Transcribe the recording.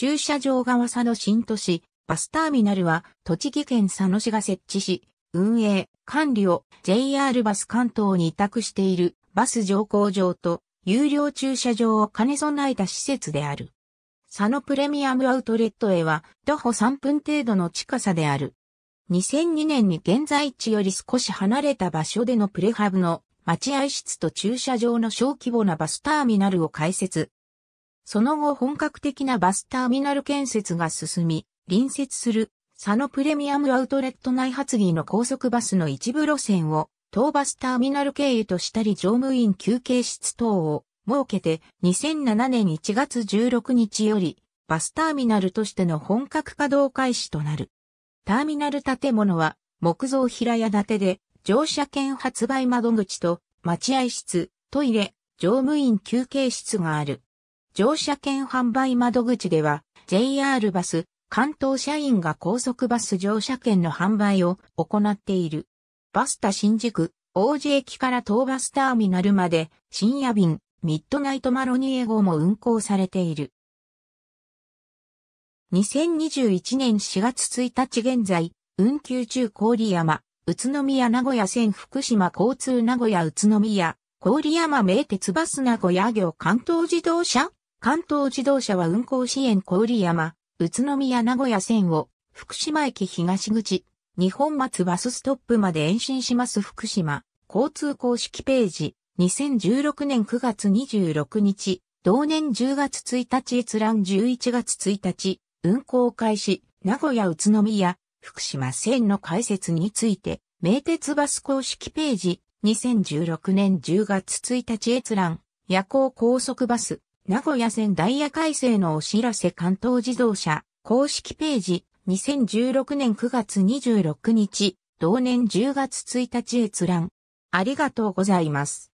駐車場側佐野新都市、バスターミナルは、栃木県佐野市が設置し、運営、管理を JR バス関東に委託しているバス乗降場と有料駐車場を兼ね備えた施設である。佐野プレミアムアウトレットへは徒歩3分程度の近さである。2002年に現在地より少し離れた場所でのプレハブの待合室と駐車場の小規模なバスターミナルを開設。その後本格的なバスターミナル建設が進み、隣接する佐野プレミアムアウトレット内発議の高速バスの一部路線を当バスターミナル経由としたり乗務員休憩室等を設けて2007年1月16日よりバスターミナルとしての本格稼働開始となる。ターミナル建物は木造平屋建てで乗車券発売窓口と待合室、トイレ、乗務員休憩室がある。乗車券販売窓口では JR バス、関東社員が高速バス乗車券の販売を行っている。バスタ新宿、王子駅から東バスターミナルまで深夜便、ミッドナイトマロニエ号も運行されている。2021年4月1日現在、運休中郡山、宇都宮名古屋線福島交通名古屋宇都宮、郡山名鉄バス名古屋行関東自動車関東自動車は運行支援小売山、宇都宮名古屋線を福島駅東口、日本松バスストップまで延伸します福島、交通公式ページ、2016年9月26日、同年10月1日閲覧11月1日、運行開始、名古屋宇都宮、福島線の開設について、名鉄バス公式ページ、2016年10月1日閲覧、夜行高速バス、名古屋線ダイヤ改正のお知らせ関東自動車公式ページ2016年9月26日同年10月1日閲覧ありがとうございます。